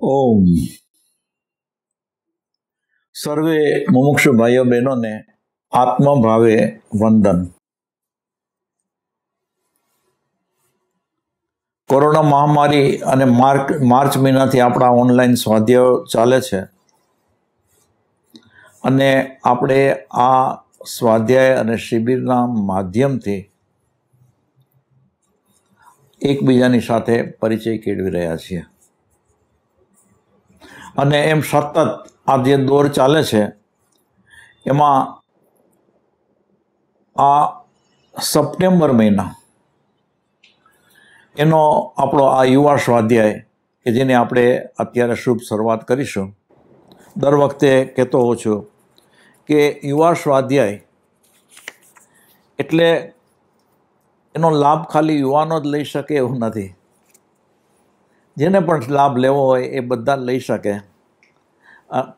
ઓમ સર્વે મુમુક્ષુ ભાઈઓ બહેનોને આત્મભાવે વંદન કોરોના મહામારી અને માર્ચ માર્ચ મહિનાથી આપણા ઓનલાઈન સ્વાધ્યાયો ચાલે છે અને આપણે આ સ્વાધ્યાય અને શિબિરના માધ્યમથી એકબીજાની સાથે પરિચય કેળવી રહ્યા છીએ અને એમ સતત આ જે દોર ચાલે છે એમાં આ સપ્ટેમ્બર મહિના એનો આપણો આ યુવા સ્વાધ્યાય કે જેને આપણે અત્યારે શુભ શરૂઆત કરીશું દર વખતે કહેતો હોઉં છું કે યુવા સ્વાધ્યાય એટલે એનો લાભ ખાલી યુવાનો જ લઈ શકે એવું નથી જેને પણ લાભ લેવો હોય એ બધા લઈ શકે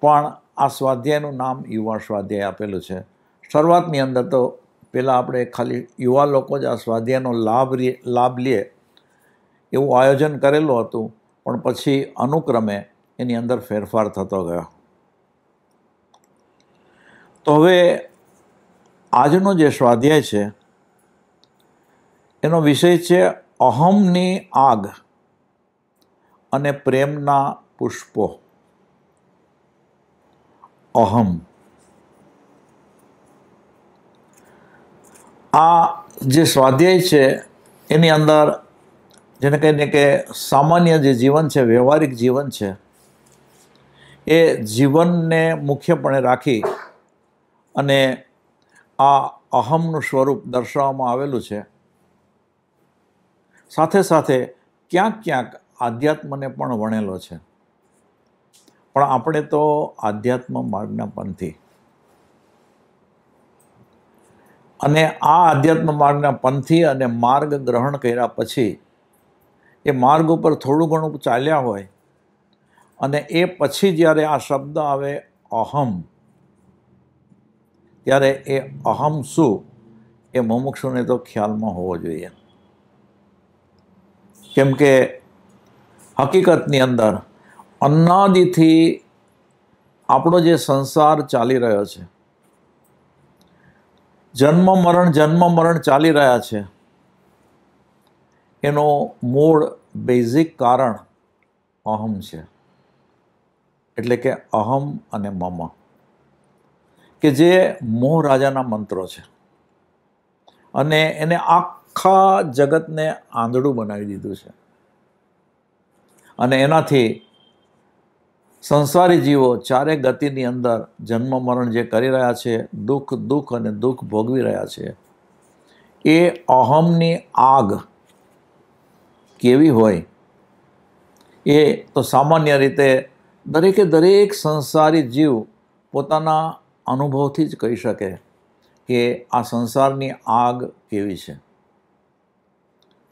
પણ આ સ્વાધ્યાયનું નામ યુવા સ્વાધ્યાય આપેલું છે શરૂઆતની અંદર તો પહેલાં આપણે ખાલી યુવા લોકો જ આ સ્વાધ્યાયનો લાભ લાભ લઈએ એવું આયોજન કરેલું હતું પણ પછી અનુક્રમે એની અંદર ફેરફાર થતો ગયો તો હવે આજનો જે સ્વાધ્યાય છે એનો વિષય છે અહમની આગ અને પ્રેમના પુષ્પો અહમ આ જે સ્વાધ્યાય છે એની અંદર જેને કહીને કે સામાન્ય જે જીવન છે વ્યવહારિક જીવન છે એ જીવનને મુખ્યપણે રાખી અને આ અહમનું સ્વરૂપ દર્શાવવામાં આવેલું છે સાથે સાથે ક્યાંક ક્યાંક આધ્યાત્મને પણ વણેલો છે પણ આપણે તો આધ્યાત્મ માર્ગના પંથી અને આ આધ્યાત્મ માર્ગના પંથી અને માર્ગ ગ્રહણ કર્યા પછી એ માર્ગ ઉપર થોડું ઘણું ચાલ્યા હોય અને એ પછી જ્યારે આ શબ્દ આવે અહમ ત્યારે એ અહમ શું એ મુમુક્ષુને તો ખ્યાલમાં હોવો જોઈએ કેમ કે હકીકતની અંદર અન્નાદિથી આપણો જે સંસાર ચાલી રહ્યો છે જન્મ મરણ જન્મ મરણ ચાલી રહ્યા છે એનો મૂળ બેઝિક કારણ અહમ છે એટલે કે અહમ અને મમ કે જે મોહ રાજાના મંત્રો છે અને એને આખા જગતને આંધળું બનાવી દીધું છે અને એનાથી સંસારી જીવો ચારે ગતિની અંદર જન્મ મરણ જે કરી રહ્યા છે દુઃખ દુઃખ અને દુઃખ ભોગવી રહ્યા છે એ અહમની આગ કેવી હોય એ તો સામાન્ય રીતે દરેકે દરેક સંસારી જીવ પોતાના અનુભવથી જ કહી શકે કે આ સંસારની આગ કેવી છે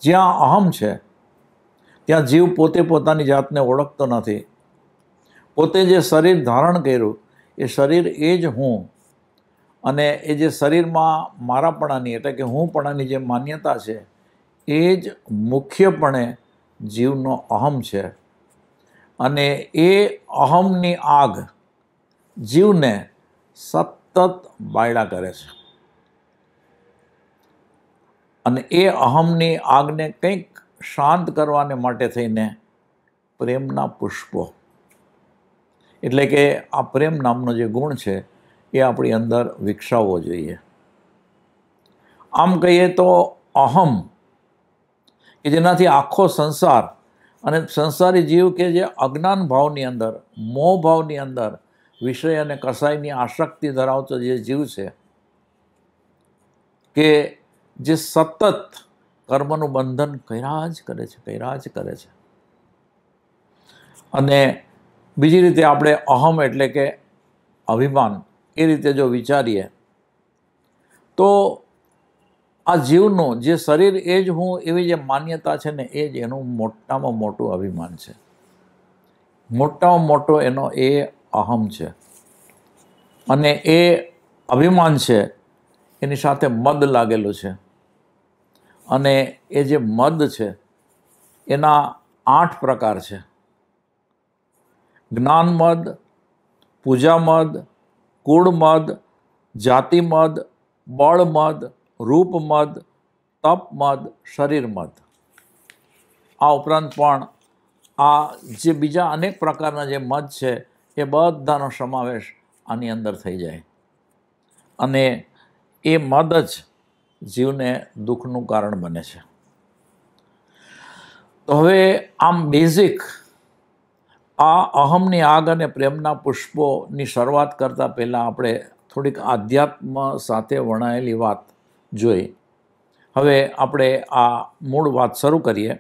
જ્યાં અહમ છે ત્યાં જીવ પોતે પોતાની જાતને ઓળખતો નથી પોતે જે શરીર ધારણ કર્યું એ શરીર એ જ હું અને એ જે શરીરમાં મારાપણાની એટલે કે હુંપણાની જે માન્યતા છે એ જ મુખ્યપણે જીવનો અહમ છે અને એ અહમની આગ જીવને સતત બાયડા કરે છે અને એ અહમની આગને કંઈક શાંત કરવાને માટે થઈને પ્રેમના પુષ્પો એટલે કે આ પ્રેમ નામનો જે ગુણ છે એ આપણી અંદર વિકસાવવો જોઈએ આમ કહીએ તો અહમ કે જેનાથી આખો સંસાર અને સંસારી જીવ કે જે અજ્ઞાન ભાવની અંદર મોહ ભાવની અંદર વિષય અને કસાઈની આશક્તિ ધરાવતો જે જીવ છે કે જે સતત કર્મનું બંધન કર્યા જ કરે છે કર્યા જ કરે છે અને બીજી રીતે આપણે અહમ એટલે કે અભિમાન એ રીતે જો વિચારીએ તો આ જીવનું જે શરીર એ જ હું એવી જે માન્યતા છે ને એ જ એનું મોટામાં મોટું અભિમાન છે મોટામાં મોટો એનો એ અહમ છે અને એ અભિમાન છે એની સાથે મદ લાગેલું છે અને એ જે મદ છે એના આઠ પ્રકાર છે જ્ઞાન મદ મદ પૂજા કુળ જ્ઞાનમદ પૂજામદ કુળમદ જાતિમદ બળમદ રૂપમદ શરીર શરીરમદ આ ઉપરાંત પણ આ જે બીજા અનેક પ્રકારના જે મદ છે એ બધાનો સમાવેશ આની અંદર થઈ જાય અને એ મદ જ જીવને દુઃખનું કારણ બને છે તો હવે આમ બેઝિક આ અહમની આગ અને પ્રેમના પુષ્પોની શરૂઆત કરતાં પહેલાં આપણે થોડીક આધ્યાત્મ સાથે વણાયેલી વાત જોઈ હવે આપણે આ મૂળ વાત શરૂ કરીએ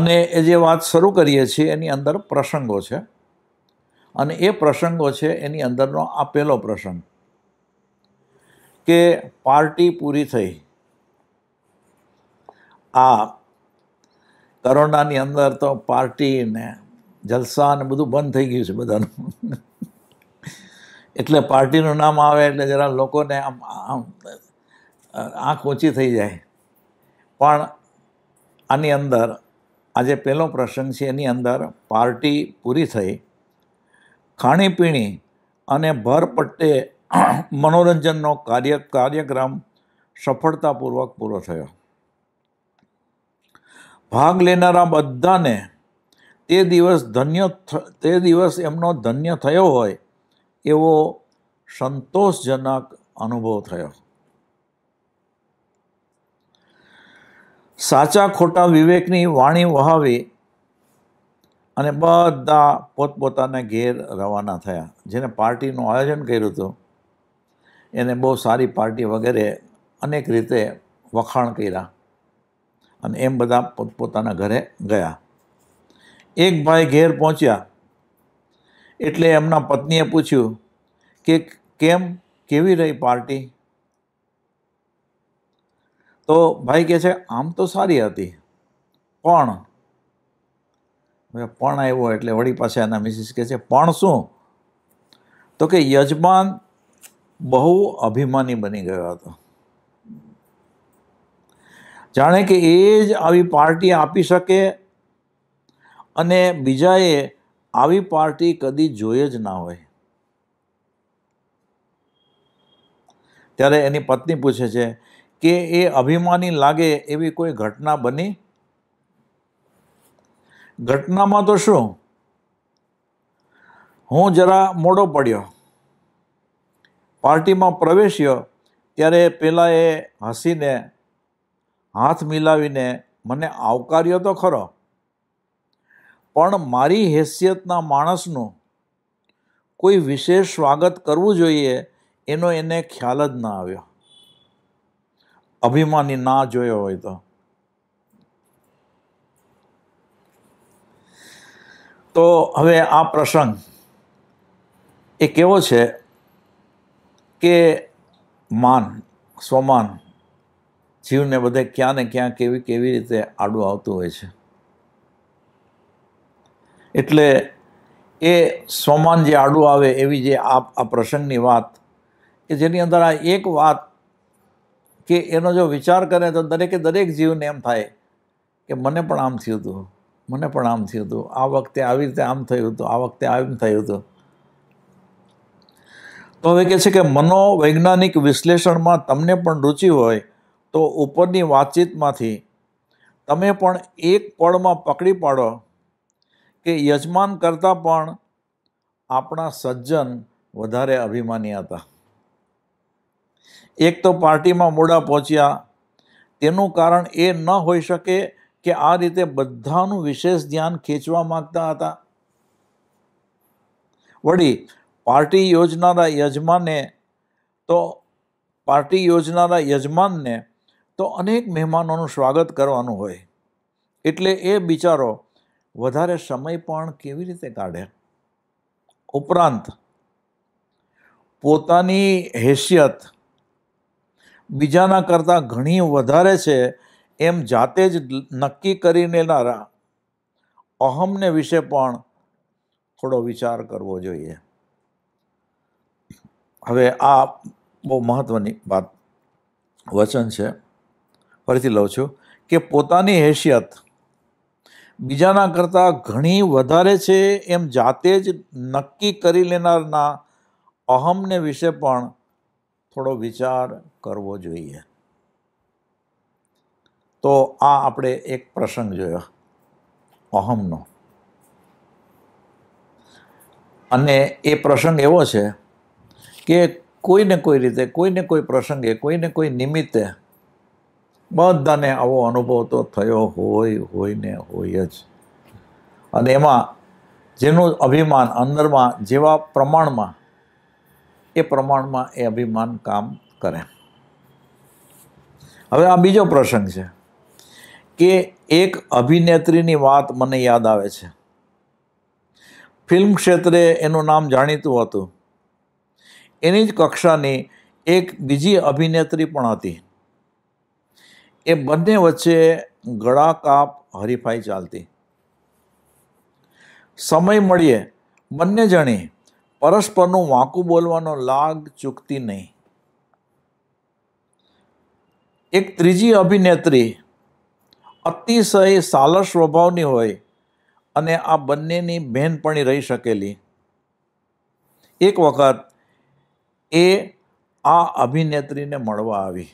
અને એ જે વાત શરૂ કરીએ છીએ એની અંદર પ્રસંગો છે અને એ પ્રસંગો છે એની અંદરનો આ પહેલો પ્રસંગ કે પાર્ટી પૂરી થઈ આ કરોનાની અંદર તો પાર્ટી ને જલસા ને બધું બંધ થઈ ગયું છે બધાનું એટલે પાર્ટીનું નામ આવે એટલે જરા લોકોને આમ આમ આંખ ઓછી થઈ જાય પણ આની અંદર આજે પહેલો પ્રસંગ છે એની અંદર પાર્ટી પૂરી થઈ ખાણીપીણી અને ભરપટ્ટે મનોરંજનનો કાર્ય કાર્યક્રમ સફળતાપૂર્વક પૂરો થયો ભાગ લેનારા બધાને તે દિવસ ધન્ય તે દિવસ એમનો ધન્ય થયો હોય એવો સંતોષજનક અનુભવ થયો સાચા ખોટા વિવેકની વાણી વહાવી અને બધા પોતપોતાના ઘેર રવાના થયા જેને પાર્ટીનું આયોજન કર્યું હતું એને બહુ સારી પાર્ટી વગેરે અનેક રીતે વખાણ કર્યા અને એમ બધા પોતપોતાના ઘરે ગયા એક ભાઈ ઘેર પહોંચ્યા એટલે એમના પત્નીએ પૂછ્યું કે કેમ કેવી રહી પાર્ટી તો ભાઈ કહે છે આમ તો સારી હતી પણ પણ આવ્યો એટલે વળી પાસે એના મિસિસ કહે છે પણ શું તો કે યજમાન બહુ અભિમાની બની ગયો હતો જાણે કે એ જ આવી પાર્ટી આપી શકે અને બીજાએ આવી પાર્ટી કદી જોઈએ જ ના હોય ત્યારે એની પત્ની પૂછે છે કે એ અભિમાની લાગે એવી કોઈ ઘટના બની ઘટનામાં તો શું હું જરા મોડો પડ્યો પાર્ટીમાં પ્રવેશ્યો ત્યારે પહેલાં એ હસીને હાથ મિલાવીને મને આવકાર્યો તો ખરો પણ મારી હેસિયતના માણસનું કોઈ વિશેષ સ્વાગત કરવું જોઈએ એનો એને ખ્યાલ જ ના આવ્યો અભિમાની ના જોયો હોય તો તો હવે આ પ્રસંગ એ કેવો છે કે માન સ્વમાન જીવને બધે ક્યાં ને ક્યાં કેવી કેવી રીતે આડું આવતું હોય છે એટલે એ સ્વમાન જે આડું આવે એવી જે આ આ પ્રસંગની વાત કે જેની અંદર આ એક વાત કે એનો જો વિચાર કરે તો દરેકે દરેક જીવને એમ થાય કે મને પણ આમ થયું હતું મને પણ આમ થયું હતું આ વખતે આવી રીતે આમ થયું હતું આ વખતે આમ થયું હતું તો હવે કહે છે કે મનોવૈજ્ઞાનિક વિશ્લેષણમાં તમને પણ રુચિ હોય તો ઉપરની વાતચીતમાંથી તમે પણ એક પળમાં પકડી પાડો કે યજમાન કરતાં પણ આપણા સજ્જન વધારે અભિમાની હતા એક તો પાર્ટીમાં મોડા પહોંચ્યા તેનું કારણ એ ન હોઈ શકે કે આ રીતે બધાનું વિશેષ ધ્યાન ખેંચવા માગતા હતા વળી પાર્ટી યોજનારા યજમાને તો પાર્ટી યોજનારા યજમાનને તો અનેક મહેમાનોનું સ્વાગત કરવાનું હોય એટલે એ બિચારો વધારે સમય પણ કેવી રીતે કાઢે ઉપરાંત પોતાની હેસિયત બીજાના કરતાં ઘણી વધારે છે એમ જાતે જ નક્કી કરીને અહમને વિશે પણ થોડો વિચાર કરવો જોઈએ હવે આ બહુ મહત્ત્વની વાત વચન છે ફરીથી લઉં છું કે પોતાની હેસિયત બીજાના કરતાં ઘણી વધારે છે એમ જાતે જ નક્કી કરી લેનારના અહમને વિશે પણ થોડો વિચાર કરવો જોઈએ તો આ આપણે એક પ્રસંગ જોયો અહમનો અને એ પ્રસંગ એવો છે કે કોઈને કોઈ રીતે કોઈને કોઈ પ્રસંગે કોઈને કોઈ નિમિત્તે બધાને આવો અનુભવ તો થયો હોય હોય ને હોય જ અને એમાં જેનું અભિમાન અંદરમાં જેવા પ્રમાણમાં એ પ્રમાણમાં એ અભિમાન કામ કરે હવે આ બીજો પ્રસંગ છે કે એક અભિનેત્રીની વાત મને યાદ આવે છે ફિલ્મ ક્ષેત્રે એનું નામ જાણીતું હતું એની જ કક્ષાની એક બીજી અભિનેત્રી પણ હતી એ બંને વચ્ચે ગળા કાપ હરીફાઈ ચાલતી સમય મળીએ બંને જણી પરસ્પરનું વાંકું બોલવાનો લાગ ચૂકતી નહીં એક ત્રીજી અભિનેત્રી અતિશય સાલસ સ્વભાવની હોય અને આ બંનેની બહેનપણી રહી શકેલી એક વખત એ આ અભિનેત્રીને મળવા આવી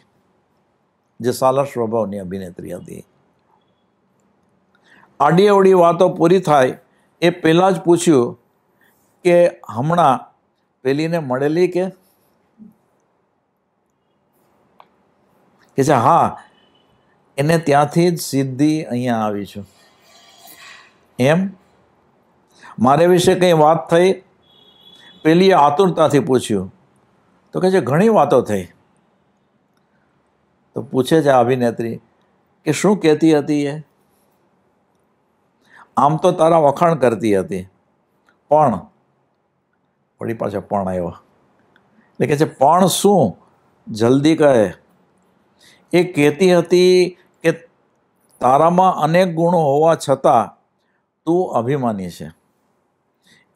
જે સાલા સ્વભાવની અભિનેત્રી હતી આડી અવડી વાતો પૂરી થાય એ પહેલાં જ પૂછ્યું કે હમણાં પેલીને મળેલી કે કે છે હા એને ત્યાંથી જ સિદ્ધિ અહીંયા આવી છું એમ મારે વિશે કંઈ વાત થઈ પેલીએ આતુરતાથી પૂછ્યું તો કહે છે ઘણી વાતો થઈ તો પૂછે છે અભિનેત્રી કે શું કહેતી હતી એ આમ તો તારા વખાણ કરતી હતી પણ વળી પાછો પણ આવ્યો એટલે કહે છે પણ શું જલ્દી કહે એ કહેતી હતી કે તારામાં અનેક ગુણો હોવા છતાં તું અભિમાની છે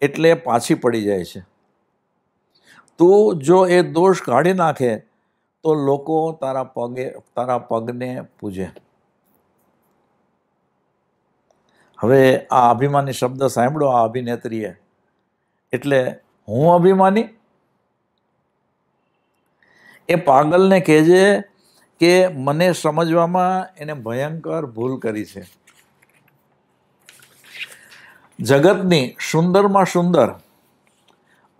એટલે પાછી પડી જાય છે તું જો એ દોષ કાઢી નાખે તો લોકો તારા પગે તારા પગને પૂજે હવે આ અભિમાની શબ્દ સાંભળો આ અભિનેત્રીએ એટલે હું અભિમાની એ પાગલને કહેજે કે મને સમજવામાં એને ભયંકર ભૂલ કરી છે જગતની સુંદરમાં સુંદર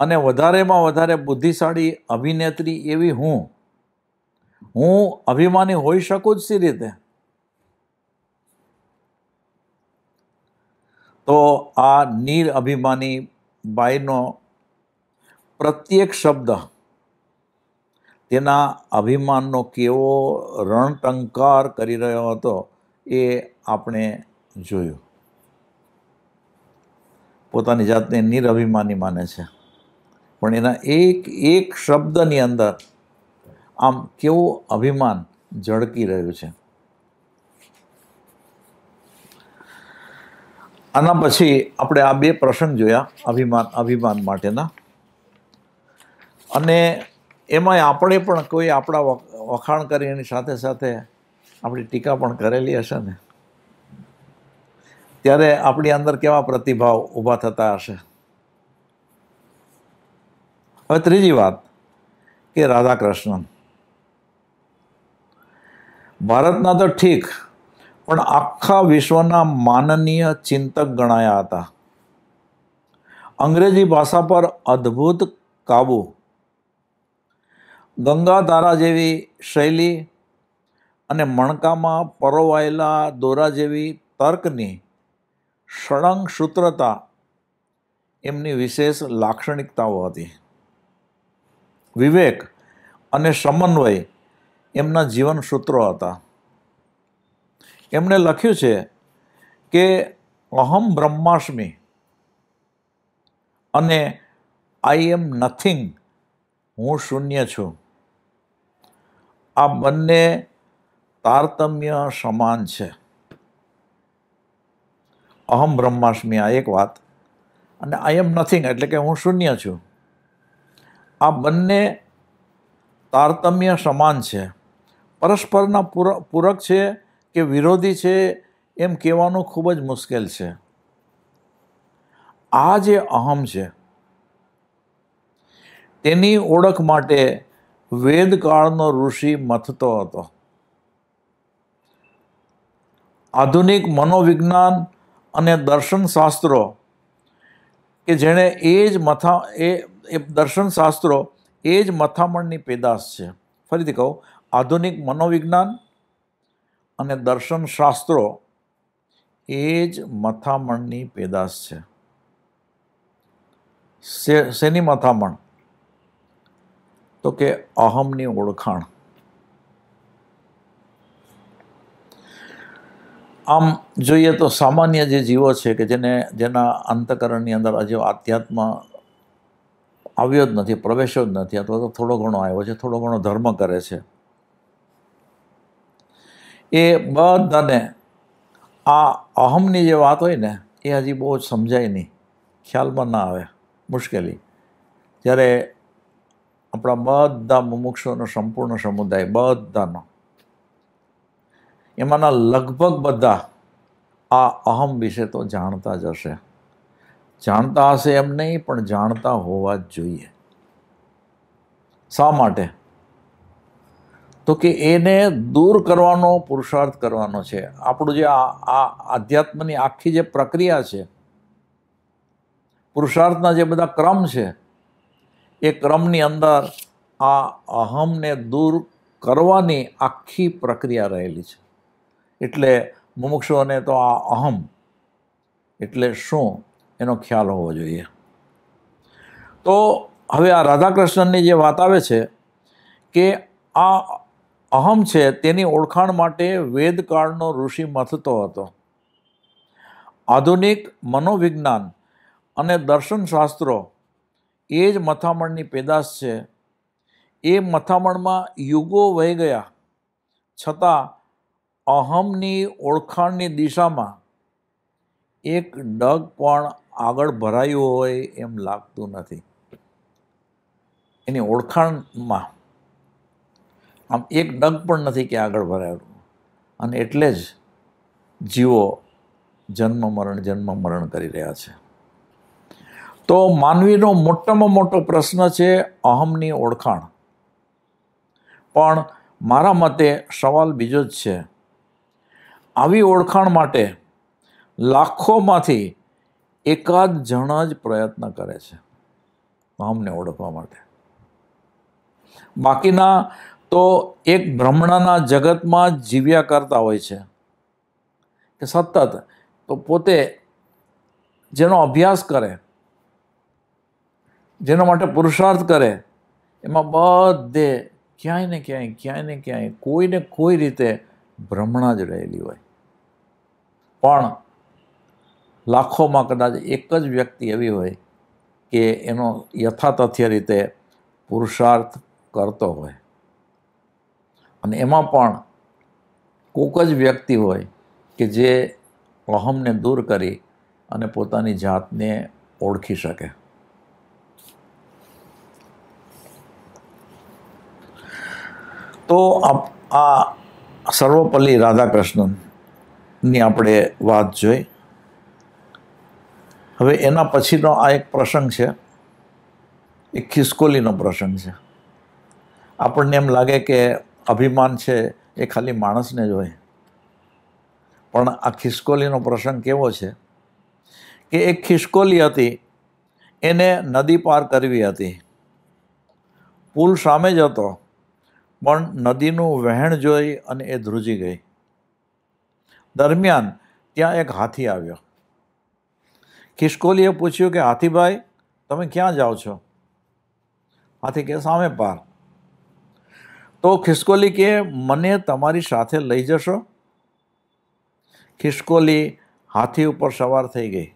અને વધારેમાં વધારે બુદ્ધિશાળી અભિનેત્રી એવી હું હું અભિમાની હોઈ શકું જ સી રીતે તો આ નીર અભિમાની બાઈનો પ્રત્યેક શબ્દ તેના અભિમાનનો કેવો રણટંકાર કરી રહ્યો હતો એ આપણે જોયું પોતાની જાતને નિરઅભિમાની માને છે પણ એના એક એક શબ્દની અંદર આમ કેવું અભિમાન ઝળકી રહ્યું છે આના પછી આપણે આ બે પ્રસંગ જોયા અભિમાન અભિમાન માટેના અને એમાં આપણે પણ કોઈ આપણા વખાણ કરી એની સાથે સાથે આપણી ટીકા પણ કરેલી હશે ને ત્યારે આપણી અંદર કેવા પ્રતિભાવ ઊભા થતા હશે હવે ત્રીજી વાત કે રાધાકૃષ્ણન ભારતના તો ઠીક પણ આખા વિશ્વના માનનીય ચિંતક ગણાયા હતા અંગ્રેજી ભાષા પર અદ્ભુત કાબુ ગંગા તારા જેવી શૈલી અને મણકામાં પરોવાયેલા દોરા જેવી તર્કની સળંગ સૂત્રતા એમની વિશેષ લાક્ષણિકતાઓ હતી વિવેક અને સમન્વય એમના જીવન સૂત્રો હતા એમણે લખ્યું છે કે અહમ બ્રહ્માષ્ટમી અને આઈ એમ નથિંગ હું શૂન્ય છું આ બંને તારતમ્ય સમાન છે અહમ બ્રહ્માષ્ટમી આ એક વાત અને આઈ એમ નથિંગ એટલે કે હું શૂન્ય છું આ બંને તારતમ્ય સમાન છે પરસ્પરના પૂરક છે કે વિરોધી છે એમ કહેવાનું ખૂબ જ મુશ્કેલ છે આ જે અહમ છે તેની ઓળખ માટે વેદકાળનો ઋષિ મથતો હતો આધુનિક મનોવિજ્ઞાન અને દર્શનશાસ્ત્રો કે જેણે એ જ મથા એ એ દર્શન શાસ્ત્રો એ જ મથામણની પેદાશ છે ફરીથી કહું આધુનિક મનોવિજ્ઞાન અને દર્શન શાસ્ત્રો એ જ મથામણની પેદાશ છે શેની મથામણ તો કે અહમની ઓળખાણ આમ જોઈએ તો સામાન્ય જે જીવો છે કે જેને જેના અંતકરણની અંદર આજે આધ્યાત્મ આવ્યો જ નથી પ્રવેશ્યો જ નથી અથવા તો થોડો ઘણો આવ્યો છે થોડો ઘણો ધર્મ કરે છે એ બધાને આ અહમની જે વાત હોય ને એ હજી બહુ જ સમજાય નહીં ખ્યાલમાં ના આવે મુશ્કેલી જ્યારે આપણા બધા મુમુક્ષોનો સંપૂર્ણ સમુદાય બધાનો એમાંના લગભગ બધા આ અહમ વિશે તો જાણતા જ હશે જાણતા હશે એમ નહીં પણ જાણતા હોવા જ જોઈએ શા માટે તો કે એને દૂર કરવાનો પુરુષાર્થ કરવાનો છે આપણું જે આ આધ્યાત્મની આખી જે પ્રક્રિયા છે પુરુષાર્થના જે બધા ક્રમ છે એ ક્રમની અંદર આ અહમને દૂર કરવાની આખી પ્રક્રિયા રહેલી છે એટલે મુમુક્ષોને તો આ અહમ એટલે શું એનો ખ્યાલ હોવો જોઈએ તો હવે આ રાધાકૃષ્ણની જે વાત આવે છે કે આ અહમ છે તેની ઓળખાણ માટે વેદકાળનો ઋષિ મથતો હતો આધુનિક મનોવિજ્ઞાન અને દર્શનશાસ્ત્રો એ જ મથામણની પેદાશ છે એ મથામણમાં યુગો વહી ગયા છતાં અહમની ઓળખાણની દિશામાં એક ડગ પણ આગળ ભરાયું હોય એમ લાગતું નથી એની ઓળખાણમાં આમ એક ડગ પણ નથી કે આગળ ભરાયેલું અને એટલે જ જીવો જન્મ મરણ જન્મ મરણ કરી રહ્યા છે તો માનવીનો મોટામાં મોટો પ્રશ્ન છે અહમની ઓળખાણ પણ મારા મતે સવાલ બીજો જ છે આવી ઓળખાણ માટે લાખોમાંથી એકાદ જણા જ પ્રયત્ન કરે છે અમને ઓળખવા માટે બાકીના તો એક ભ્રમણાના જગતમાં જીવ્યા કરતા હોય છે કે સતત તો પોતે જેનો અભ્યાસ કરે જેના માટે પુરુષાર્થ કરે એમાં બધે ક્યાંય ને ક્યાંય ક્યાંય ને ક્યાંય કોઈને કોઈ રીતે ભ્રમણા જ રહેલી હોય પણ લાખોમાં કદાચ એક જ વ્યક્તિ એવી હોય કે એનો યથાતથ્ય રીતે પુરુષાર્થ કરતો હોય અને એમાં પણ કોક જ વ્યક્તિ હોય કે જે અહમને દૂર કરી અને પોતાની જાતને ઓળખી શકે તો આ સર્વપલ્લી રાધાકૃષ્ણનની આપણે વાત જોઈ હવે એના પછીનો આ એક પ્રસંગ છે એ ખિસકોલીનો પ્રસંગ છે આપણને એમ લાગે કે અભિમાન છે એ ખાલી માણસને જ હોય પણ આ ખિસકોલીનો પ્રસંગ કેવો છે કે એક ખિસકોલી હતી એને નદી પાર કરવી હતી પુલ સામે જ હતો પણ નદીનું વહેણ જોઈ અને એ ધ્રુજી ગઈ દરમિયાન ત્યાં એક હાથી આવ્યો ખિસકોલીએ પૂછ્યું કે હાથીભાઈ તમે ક્યાં જાઓ છો હાથી કે સામે પાર તો ખિસકોલી કે મને તમારી સાથે લઈ જશો ખિસકોલી હાથી ઉપર સવાર થઈ ગઈ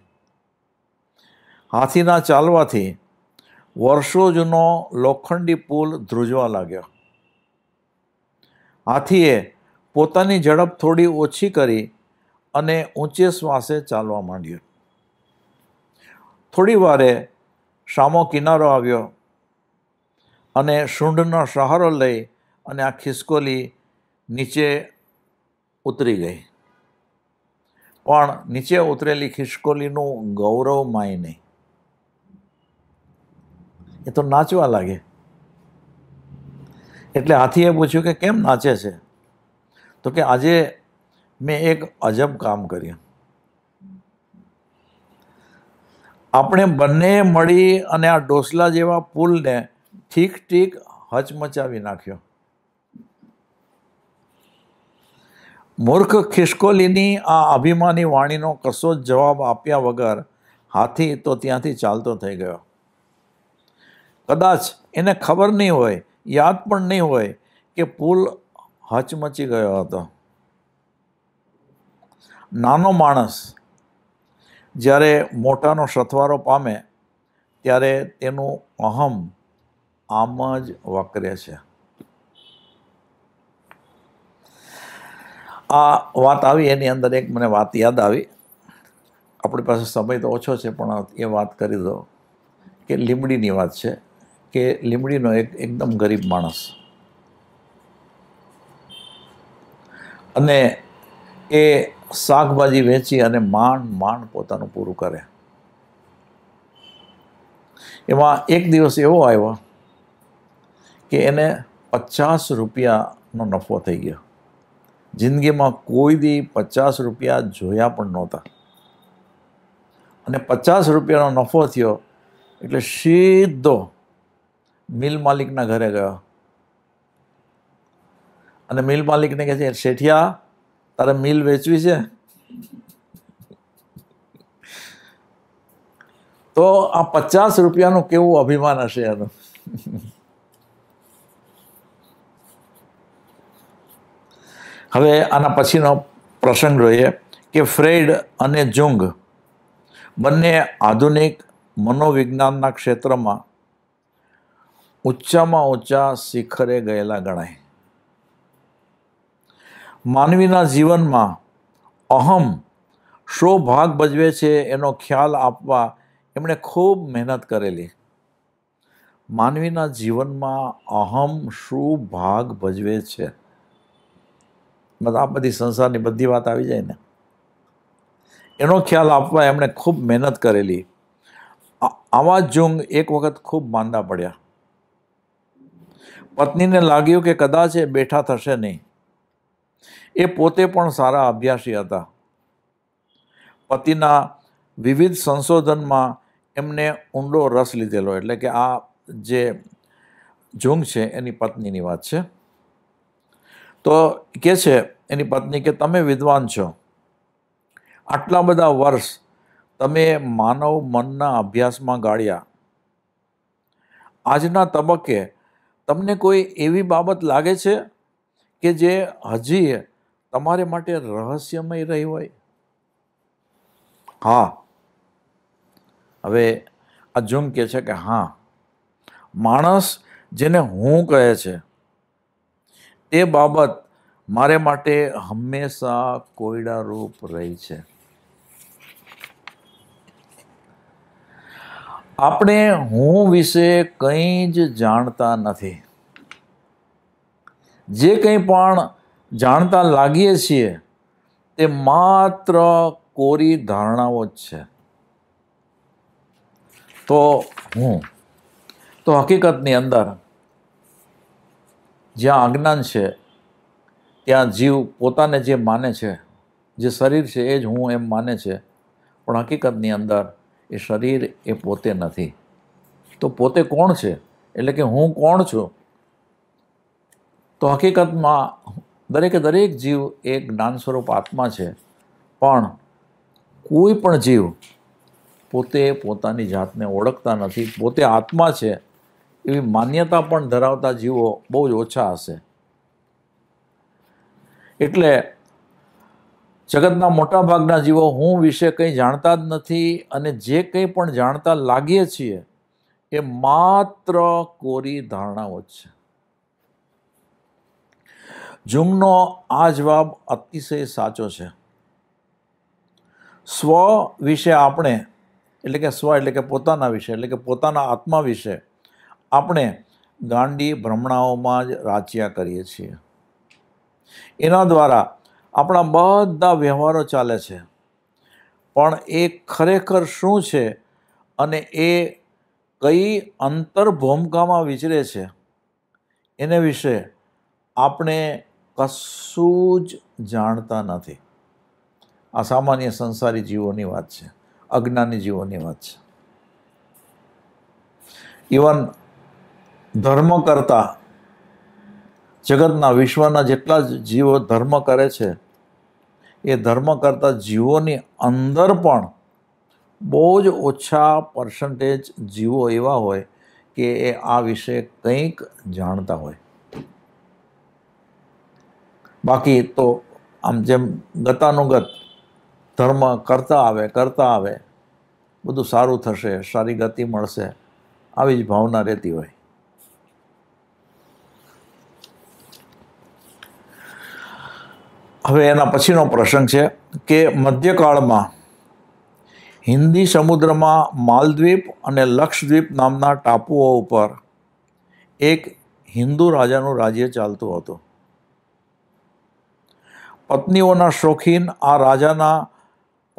હાથીના ચાલવાથી વર્ષો જૂનો લોખંડી પુલ ધ્રુજવા લાગ્યો હાથીએ પોતાની ઝડપ થોડી ઓછી કરી અને ઊંચે શ્વાસે ચાલવા માંડ્યો થોડી વારે સામો કિનારો આવ્યો અને સૂંઢનો સહારો લઈ અને આ ખિસકોલી નીચે ઉતરી ગઈ પણ નીચે ઉતરેલી ખિસકોલીનું ગૌરવ માય નહીં એ તો નાચવા લાગે એટલે હાથીએ પૂછ્યું કે કેમ નાચે છે તો કે આજે મેં એક અજબ કામ કર્યું આપણે બંને મળી અને આ ડોસલા જેવા પુલને ઠીક ઠીક હચમચાવી નાખ્યો મૂર્ખ ખિસકોલીની આ અભિમાની વાણીનો કશો જ જવાબ આપ્યા વગર હાથી તો ત્યાંથી ચાલતો થઈ ગયો કદાચ એને ખબર નહીં હોય યાદ પણ નહીં હોય કે પુલ હચમચી ગયો હતો નાનો માણસ જ્યારે મોટાનો સથવારો પામે ત્યારે તેનું અહમ આમ જ વકરે છે આ વાત આવી એની અંદર એક મને વાત યાદ આવી આપણી પાસે સમય તો ઓછો છે પણ એ વાત કરી દો કે લીમડીની વાત છે કે લીમડીનો એક એકદમ ગરીબ માણસ અને એ શાકભાજી વેચી અને માંડ માંડ પોતાનું પૂરું કરે એમાં એક દિવસ એવો આવ્યો કે એને પચાસ રૂપિયાનો નફો થઈ ગયો જિંદગીમાં કોઈ દી પચાસ રૂપિયા જોયા પણ નહોતા અને પચાસ રૂપિયાનો નફો થયો એટલે સીધો મિલ માલિકના ઘરે ગયો અને મિલ માલિકને કહે છે શેઠિયા તારે મિલ વેચવી છે તો આ પચાસ રૂપિયાનું કેવું અભિમાન હશે એનું હવે આના પછીનો પ્રસંગ જોઈએ કે ફ્રેડ અને જુંગ બંને આધુનિક મનોવિજ્ઞાનના ક્ષેત્રમાં ઊંચામાં ઊંચા શિખરે ગયેલા ગણાય માનવીના જીવનમાં અહમ શો ભાગ ભજવે છે એનો ખ્યાલ આપવા એમણે ખૂબ મહેનત કરેલી માનવીના જીવનમાં અહમ શું ભાગ ભજવે છે આ બધી સંસારની બધી વાત આવી જાય ને એનો ખ્યાલ આપવા એમણે ખૂબ મહેનત કરેલી આવા જુંગ એક વખત ખૂબ માંદા પડ્યા પત્નીને લાગ્યું કે કદાચ એ બેઠા થશે નહીં એ પોતે પણ સારા અભ્યાસી હતા પતિના વિવિધ સંશોધનમાં એમને ઊંડો રસ લીધેલો એટલે કે આ જે ઝુંગ છે એની પત્નીની વાત છે તો કે છે એની પત્ની કે તમે વિદ્વાન છો આટલા બધા વર્ષ તમે માનવ મનના અભ્યાસમાં ગાળ્યા આજના તબક્કે તમને કોઈ એવી બાબત લાગે છે કે જે હજી તમારે માટે રહસ્યમય રહી હોય હા હવે અજુમ કહે છે કે હા માણસ જેને હું કહે છે તે બાબત મારે માટે હંમેશા કોયડારૂપ રહી છે આપણે હું વિશે કંઈ જ જાણતા નથી જે કંઈ પણ જાણતા લાગીએ છીએ તે માત્ર કોરી ધારણાઓ જ છે તો હું તો હકીકતની અંદર જ્યાં અજ્ઞાન છે ત્યાં જીવ પોતાને જે માને છે જે શરીર છે એ જ હું એમ માને છે પણ હકીકતની અંદર એ શરીર એ પોતે નથી તો પોતે કોણ છે એટલે કે હું કોણ છું તો હકીકતમાં દરેકે દરેક જીવ એક જ્ઞાન સ્વરૂપ આત્મા છે પણ કોઈ પણ જીવ પોતે પોતાની જાતને ઓળખતા નથી પોતે આત્મા છે એવી માન્યતા પણ ધરાવતા જીવો બહુ જ ઓછા હશે એટલે જગતના મોટાભાગના જીવો હું વિશે કંઈ જાણતા જ નથી અને જે કંઈ પણ જાણતા લાગીએ છીએ એ માત્ર કોરી ધારણાઓ જ છે જુંગનો આ જવાબ અતિશય સાચો છે સ્વ વિશે આપણે એટલે કે સ્વ એટલે કે પોતાના વિશે એટલે કે પોતાના આત્મા વિશે આપણે ગાંડી ભ્રમણાઓમાં જ રાચ્યા કરીએ છીએ એના દ્વારા આપણા બધા વ્યવહારો ચાલે છે પણ એ ખરેખર શું છે અને એ કઈ અંતર્ભૂમકામાં વિચરે છે એને વિશે આપણે કશું જ જાણતા નથી આ સામાન્ય સંસારી જીવોની વાત છે અજ્ઞાની જીવોની વાત છે ઇવન ધર્મ કરતાં જગતના વિશ્વના જેટલા જીવો ધર્મ કરે છે એ ધર્મ કરતાં જીવોની અંદર પણ બહુ જ ઓછા પર્સન્ટેજ જીવો એવા હોય કે એ આ વિશે કંઈક જાણતા હોય બાકી તો આમ જેમ ગતાનુગત ધર્મ કરતા આવે કરતા આવે બધું સારું થશે સારી ગતિ મળશે આવી જ ભાવના રહેતી હોય હવે એના પછીનો પ્રસંગ છે કે મધ્યકાળમાં હિન્દી સમુદ્રમાં માલદ્વીપ અને લક્ષદ્વીપ નામના ટાપુઓ ઉપર એક હિન્દુ રાજાનું રાજ્ય ચાલતું હતું પત્નીઓના શોખીન આ રાજાના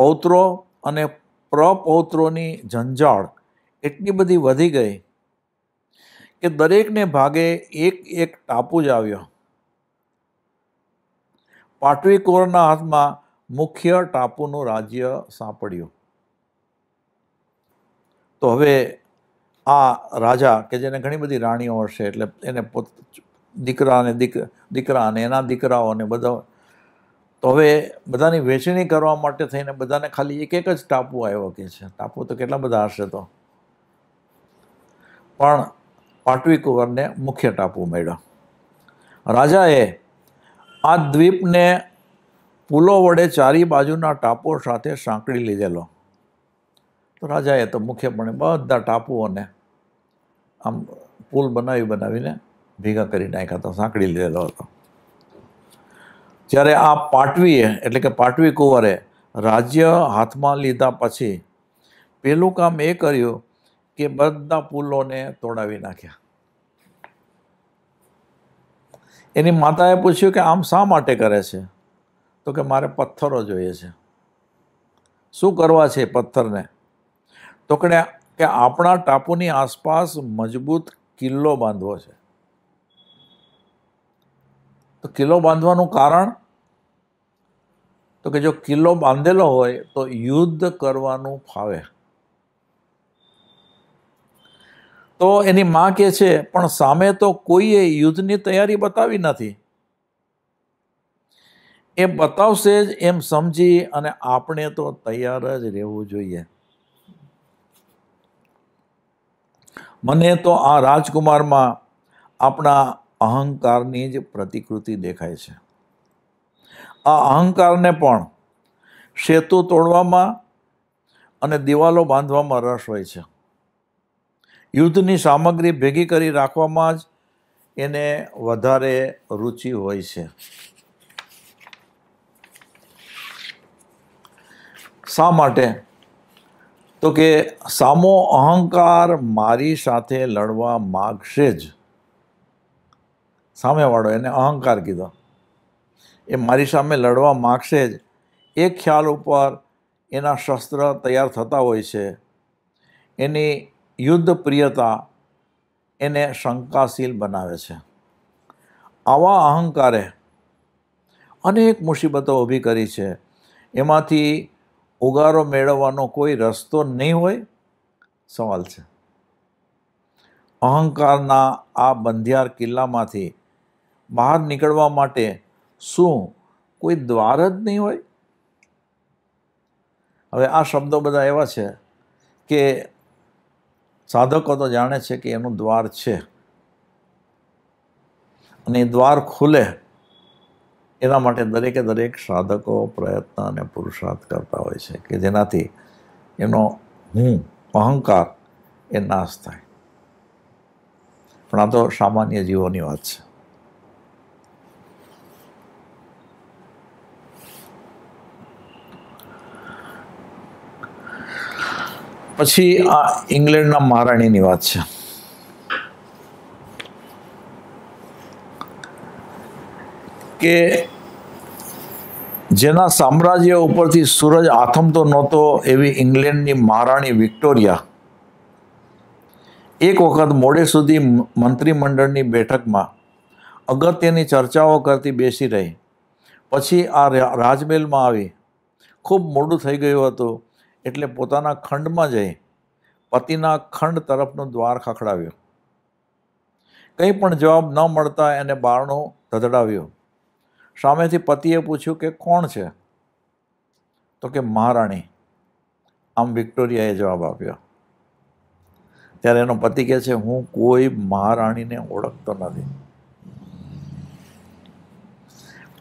પૌત્રો અને પ્રપૌત્રોની ઝંઝાળ એટલી બધી વધી ગઈ કે દરેકને ભાગે એક એક ટાપુ જ આવ્યો પાટવીકોરના હાથમાં મુખ્ય ટાપુનું રાજ્ય સાંપડ્યું તો હવે આ રાજા કે જેને ઘણી બધી રાણીઓ હશે એટલે એને પોત દીકરા અને દીક દીકરા અને એના દીકરાઓને બધા તો હવે બધાની વહેંચણી કરવા માટે થઈને બધાને ખાલી એક એક જ ટાપુ આવ્યો કે છે ટાપુ તો કેટલા બધા હશે તો પણ પાટવી કુંવરને મુખ્ય ટાપુ મળ્યો રાજાએ આ દ્વીપને પુલો વડે ચારી બાજુના ટાપુ સાથે સાંકળી લીધેલો તો રાજાએ તો મુખ્યપણે બધા ટાપુઓને આમ પુલ બનાવી બનાવીને ભેગા કરી નાખ્યા તો સાંકળી લીધેલો હતો જ્યારે આ પાટવીએ એટલે કે પાટવી કુંવરે રાજ્ય હાથમાં લીધા પછી પહેલું કામ એ કર્યું કે બધા પુલોને તોડાવી નાખ્યા એની માતાએ પૂછ્યું કે આમ શા માટે કરે છે તો કે મારે પથ્થરો જોઈએ છે શું કરવા છે પથ્થરને તો કે કે આપણા ટાપુની આસપાસ મજબૂત કિલ્લો બાંધવો છે તો કિલ્લો બાંધવાનું કારણ તો કે જો કિલ્લો બાંધેલો હોય તો યુદ્ધ કરવાનું ફાવે તો એની માં કે છે પણ સામે તો કોઈએ યુદ્ધની તૈયારી બતાવી નથી એ બતાવશે જ એમ સમજી અને આપણે તો તૈયાર જ રહેવું જોઈએ મને તો આ રાજકુમારમાં આપણા અહંકારની જ પ્રતિકૃતિ દેખાય છે આ અહંકારને પણ સેતુ તોડવામાં અને દિવાલો બાંધવામાં રસ હોય છે યુદ્ધની સામગ્રી ભેગી કરી રાખવામાં જ એને વધારે રુચિ હોય છે શા માટે તો કે સામો અહંકાર મારી સાથે લડવા માગશે જ સામેવાળો એને અહંકાર કીધો એ મારી સામે લડવા માગશે જ એ ખ્યાલ ઉપર એના શસ્ત્ર તૈયાર થતા હોય છે એની યુદ્ધ પ્રિયતા એને શંકાશીલ બનાવે છે આવા અહંકારે અનેક મુસીબતો ઊભી કરી છે એમાંથી ઉગારો મેળવવાનો કોઈ રસ્તો નહીં હોય સવાલ છે અહંકારના આ બંધિયાર કિલ્લામાંથી બહાર નીકળવા માટે શું કોઈ દ્વાર જ નહીં હોય હવે આ શબ્દો બધા એવા છે કે સાધકો તો જાણે છે કે એનું દ્વાર છે અને એ દ્વાર ખુલે એના માટે દરેકે દરેક સાધકો પ્રયત્ન અને પુરુષાર્થ કરતા હોય છે કે જેનાથી એનો હું અહંકાર એ નાશ થાય પણ આ તો સામાન્ય જીવોની વાત છે પછી આ ઇંગ્લેન્ડના મહારાણીની વાત છે કે જેના સામ્રાજ્ય ઉપરથી સૂરજ આથમતો નહોતો એવી ઇંગ્લેન્ડની મહારાણી વિક્ટોરિયા એક વખત મોડે સુધી મંત્રીમંડળની બેઠકમાં અગત્યની ચર્ચાઓ કરતી બેસી રહી પછી આ રાજમહેલમાં આવી ખૂબ મોડું થઈ ગયું હતું એટલે પોતાના ખંડમાં જઈ પતિના ખંડ તરફનું દ્વાર ખખડાવ્યું કંઈ પણ જવાબ ન મળતા એને બારણું ધધડાવ્યું સામેથી પતિએ પૂછ્યું કે કોણ છે તો કે મહારાણી આમ વિક્ટોરિયાએ જવાબ આપ્યો ત્યારે એનો પતિ કહે છે હું કોઈ મહારાણીને ઓળખતો નથી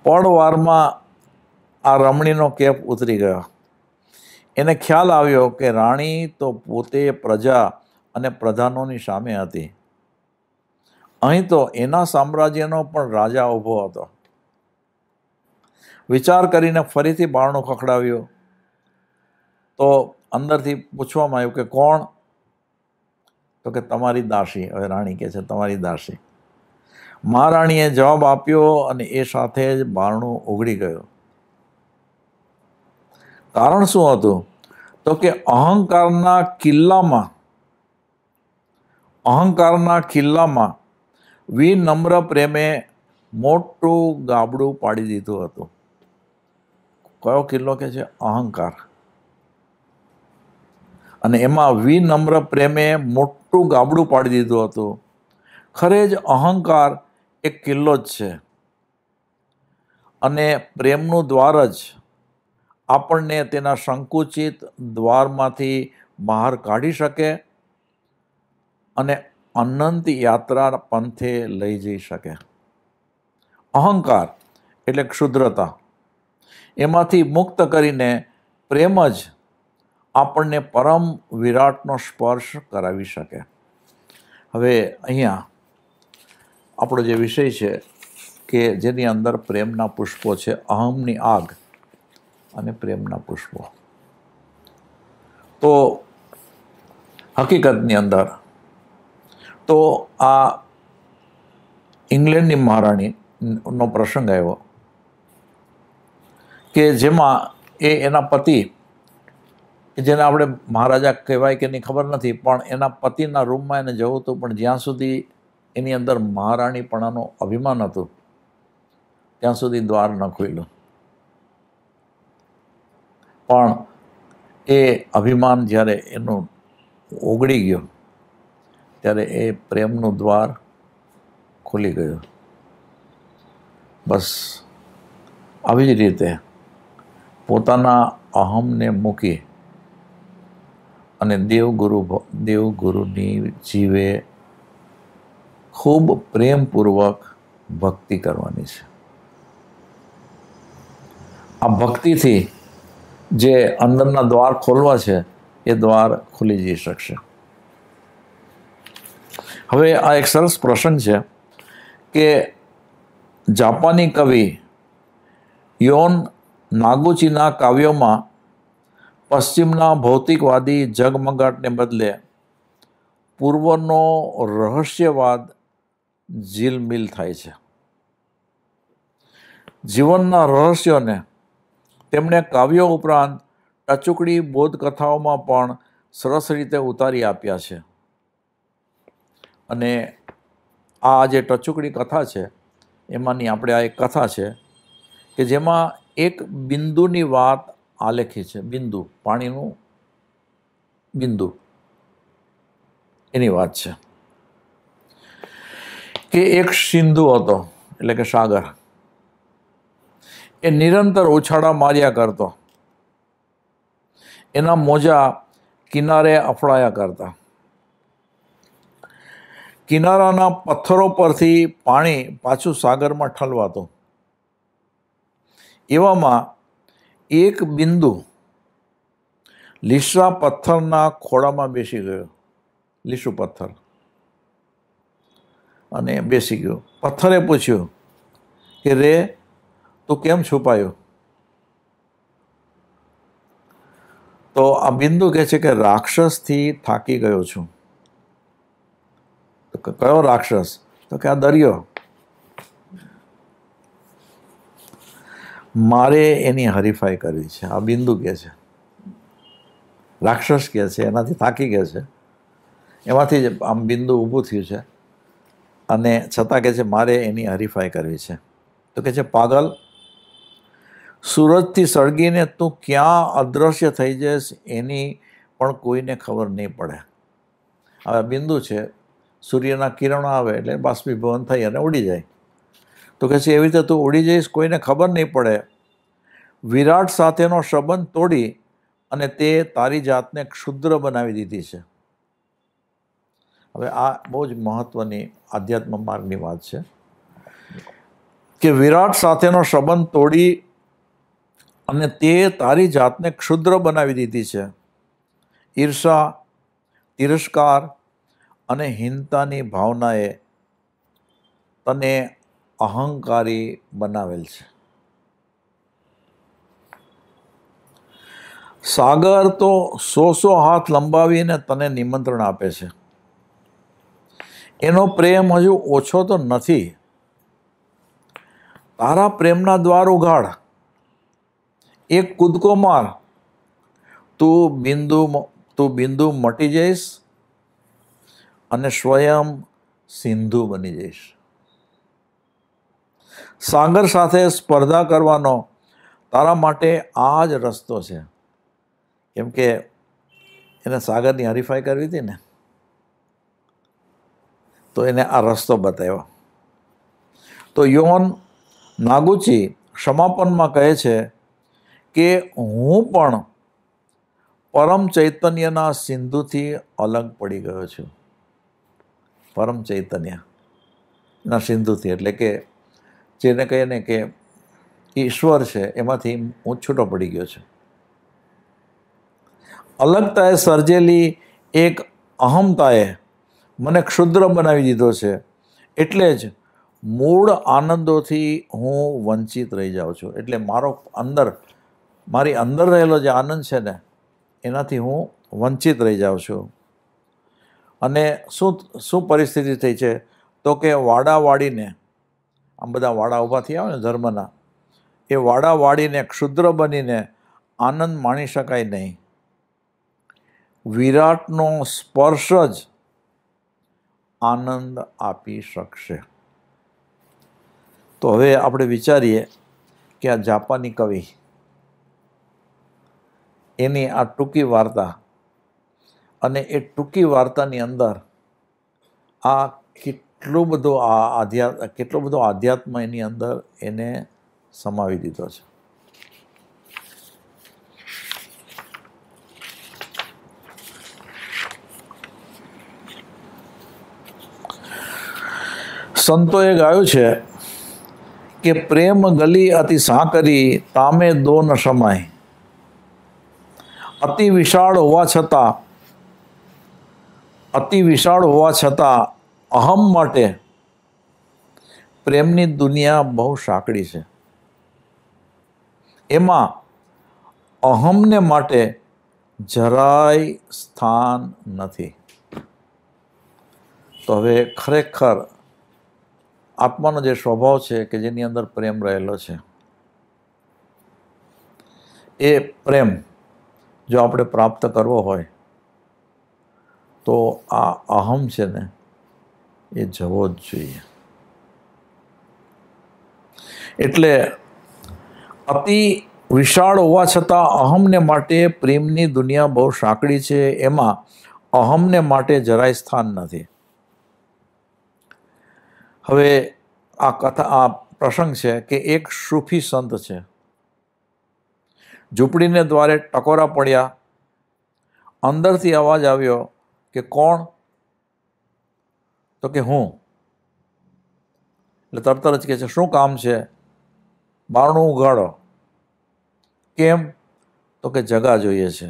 પળવારમાં આ રમણીનો કેપ ઉતરી ગયો એને ખ્યાલ આવ્યો કે રાણી તો પોતે પ્રજા અને પ્રધાનોની સામે હતી અહીં તો એના સામ્રાજ્યનો પણ રાજા ઊભો હતો વિચાર કરીને ફરીથી બારણું ખખડાવ્યું તો અંદરથી પૂછવામાં આવ્યું કે કોણ તો કે તમારી દાસી હવે રાણી કહે છે તમારી દાસી મહારાણીએ જવાબ આપ્યો અને એ સાથે જ બારણું ઉઘડી ગયું કારણ શું હતું તો કે અહંકારના કિલ્લામાં અહંકારના કિલ્લામાં વિનમ્ર પ્રેમે મોટું ગાબડું પાડી દીધું હતું કયો કિલ્લો કે છે અહંકાર અને એમાં વિનમ્ર પ્રેમે મોટું ગાબડું પાડી દીધું હતું ખરે જ અહંકાર એક કિલ્લો જ છે અને પ્રેમનું દ્વાર જ આપણને તેના સંકુચિત દ્વારમાંથી બહાર કાઢી શકે અને અનંત યાત્રા પંથે લઈ જઈ શકે અહંકાર એટલે ક્ષુદ્રતા એમાંથી મુક્ત કરીને પ્રેમ જ આપણને પરમ વિરાટનો સ્પર્શ કરાવી શકે હવે અહીંયા આપણો જે વિષય છે કે જેની અંદર પ્રેમના પુષ્પો છે અહમની આગ અને પ્રેમના પુષ્પો તો હકીકતની અંદર તો આ ઇંગ્લેન્ડની મહારાણીનો પ્રસંગ આવ્યો કે જેમાં એ એના પતિ જેને આપણે મહારાજા કહેવાય કે નહીં ખબર નથી પણ એના પતિના રૂમમાં એને જવું હતું પણ જ્યાં સુધી એની અંદર મહારાણીપણાનો અભિમાન હતું ત્યાં સુધી દ્વાર ન ખુલ્યું પણ એ અભિમાન જ્યારે એનું ઓગળી ગયો ત્યારે એ પ્રેમનું દ્વાર ખુલી ગયું બસ આવી જ રીતે પોતાના અહમને મૂકી અને દેવગુરુ દેવગુરુની જીવે ખૂબ પ્રેમપૂર્વક ભક્તિ કરવાની છે આ ભક્તિથી જે અંદરના દ્વાર ખોલવા છે એ દ્વાર ખુલી જઈ શકશે હવે આ એક સરસ પ્રસંગ છે કે જાપાની કવિ યોન નાગુચીના કાવ્યોમાં પશ્ચિમના ભૌતિકવાદી જગમગાટને બદલે પૂર્વનો રહસ્યવાદ ઝીલમિલ થાય છે જીવનના રહસ્યોને તેમણે કાવ્યો ઉપરાંત ટચુકડી બોધકથાઓમાં પણ સરસ રીતે ઉતારી આપ્યા છે અને આ જે ટચુકડી કથા છે એમાંની આપણે આ એક કથા છે કે જેમાં એક બિંદુની વાત આલેખી છે બિંદુ પાણીનું બિંદુ એની વાત છે કે એક સિંધુ હતો એટલે કે સાગર એ નિરંતર ઉછાળા માર્યા કરતો એના મોજા કિનારે અફડાયા કરતા કિનારાના પથ્થરો પરથી પાણી પાછું સાગરમાં ઠલવાતું એવામાં એક બિંદુ લીસરા પથ્થરના ખોળામાં બેસી ગયો લીસું પથ્થર અને બેસી ગયો પથ્થરે પૂછ્યું કે રે તું કેમ છુપાયો તો આ બિંદુ કહે છે કે રાક્ષસથી થાકી ગયો છું તો કયો રાક્ષસ તો કે આ દરિયો મારે એની હરીફાઈ કરવી છે આ બિંદુ કહે છે રાક્ષસ કહે છે એનાથી થાકી ગયા છે એમાંથી જ આમ બિંદુ ઊભું થયું છે અને છતાં કહે છે મારે એની હરીફાઈ કરવી છે તો કહે છે પાગલ સુરજથી સળગીને તું ક્યાં અદૃશ્ય થઈ જઈશ એની પણ કોઈને ખબર નહીં પડે હવે બિંદુ છે સૂર્યના કિરણો આવે એટલે બાષ્પીભવન થઈ અને ઉડી જાય તો કહે એવી રીતે તું ઉડી જઈશ કોઈને ખબર નહીં પડે વિરાટ સાથેનો સંબંધ તોડી અને તે તારી જાતને ક્ષુદ્ર બનાવી દીધી છે હવે આ બહુ જ મહત્ત્વની આધ્યાત્મ માર્ગની વાત છે કે વિરાટ સાથેનો સંબંધ તોડી અને તે તારી જાતને ક્ષુદ્ર બનાવી દીધી છે ઈર્ષા તિરસ્કાર અને હીનતાની ભાવનાએ તને અહંકારી બનાવેલ છે સાગર તો સો સો હાથ લંબાવીને તને નિમંત્રણ આપે છે એનો પ્રેમ હજુ ઓછો તો નથી તારા પ્રેમના દ્વાર ઉઘાડ એક કૂદકો માર તું બિંદુ તું બિંદુ મટી જઈશ અને સ્વયં સિંધુ બની જઈશ સાગર સાથે સ્પર્ધા કરવાનો તારા માટે આ જ રસ્તો છે કેમ કે એને સાગરની હરીફાઈ કરવી હતી ને તો એને આ રસ્તો બતાવ્યો તો યૌન નાગુચી સમાપનમાં કહે છે કે હું પણ પરમ ચૈતન્યના સિંધુથી અલગ પડી ગયો છું પરમ ચૈતન્યના સિંધુથી એટલે કે જેને કહીએ ને કે ઈશ્વર છે એમાંથી હું છૂટો પડી ગયો છું અલગતાએ સર્જેલી એક અહમતાએ મને ક્ષુદ્ર બનાવી દીધો છે એટલે જ મૂળ આનંદોથી હું વંચિત રહી જાઉં છું એટલે મારો અંદર મારી અંદર રહેલો જે આનંદ છે ને એનાથી હું વંચિત રહી જાઉં છું અને શું શું પરિસ્થિતિ થઈ છે તો કે વાડા વાડીને આમ બધા વાડા ઊભાથી આવે ને ધર્મના એ વાડા વાડીને ક્ષુદ્ર બનીને આનંદ માણી શકાય નહીં વિરાટનો સ્પર્શ જ આનંદ આપી શકશે તો હવે આપણે વિચારીએ કે આ જાપાની કવિ એની આ ટૂંકી વાર્તા અને એ ટૂંકી વાર્તાની અંદર આ કેટલું બધો આ આધ્યાત્મ કેટલો બધો આધ્યાત્મ એની અંદર એને સમાવી દીધો છે સંતોએ ગાયું છે કે પ્રેમ ગલી અતિ સાંકરી તામે દો ન સમાય અતિ વિશાળ હોવા છતાં અતિ વિશાળ હોવા છતાં અહમ માટે પ્રેમની દુનિયા બહુ સાંકડી છે એમાં અહમને માટે જરાય સ્થાન નથી તો હવે ખરેખર આત્માનો જે સ્વભાવ છે કે જેની અંદર પ્રેમ રહેલો છે એ પ્રેમ જો આપણે પ્રાપ્ત કરવો હોય તો આ અહમ છે ને એ જવો જ જોઈએ એટલે અતિ વિશાળ હોવા છતાં અહમને માટે પ્રેમની દુનિયા બહુ સાંકડી છે એમાં અહમને માટે જરાય સ્થાન નથી હવે આ કથા આ પ્રસંગ છે કે એક સૂફી સંત છે ઝૂંપડીને દ્વારે ટકોરા પડ્યા અંદરથી અવાજ આવ્યો કે કોણ તો કે હું એટલે તરત જ કહે છે શું કામ છે બારણું ઉઘાડો કેમ તો કે જગા જોઈએ છે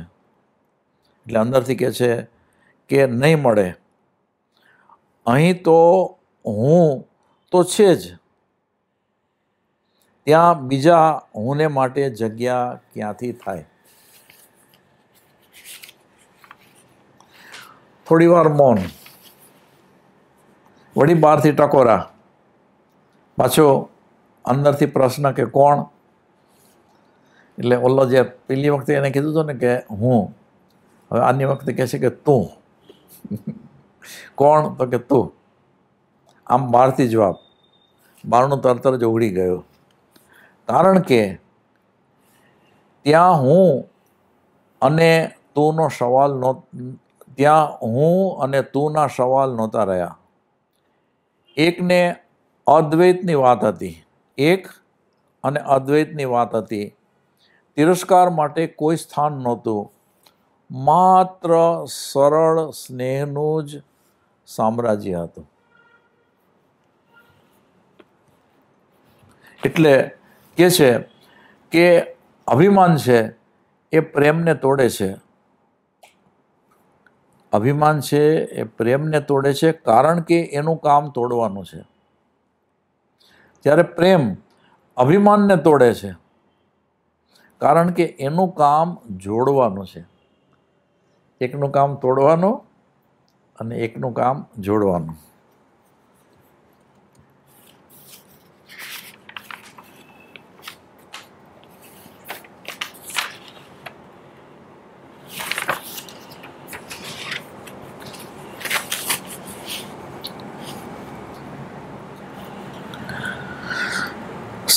એટલે અંદરથી કહે છે કે નહીં મળે અહીં તો હું તો છે જ ત્યાં બીજા હુંને માટે જગ્યા ક્યાંથી થાય થોડી વાર મૌન વળી બહારથી ટકોરા પાછો અંદરથી પ્રશ્ન કે કોણ એટલે ઓલો જે પેલી વખતે એને કીધું હતું ને કે હું હવે આની વખતે કહે છે કે તું કોણ તો કે તું આમ બહારથી જવાબ બહારનું તરતર જ ઉઘડી ગયું કારણ કે ત્યાં હું અને તુંનો સવાલ નો ત્યાં હું અને તુંના સવાલ નહોતા રહ્યા એકને અદ્વૈતની વાત હતી એક અને અદ્વૈતની વાત હતી તિરસ્કાર માટે કોઈ સ્થાન નહોતું માત્ર સરળ સ્નેહનું જ સામ્રાજ્ય હતું એટલે કે છે કે અભિમાન છે એ પ્રેમને તોડે છે અભિમાન છે એ પ્રેમને તોડે છે કારણ કે એનું કામ તોડવાનું છે ત્યારે પ્રેમ અભિમાનને તોડે છે કારણ કે એનું કામ જોડવાનું છે એકનું કામ તોડવાનું અને એકનું કામ જોડવાનું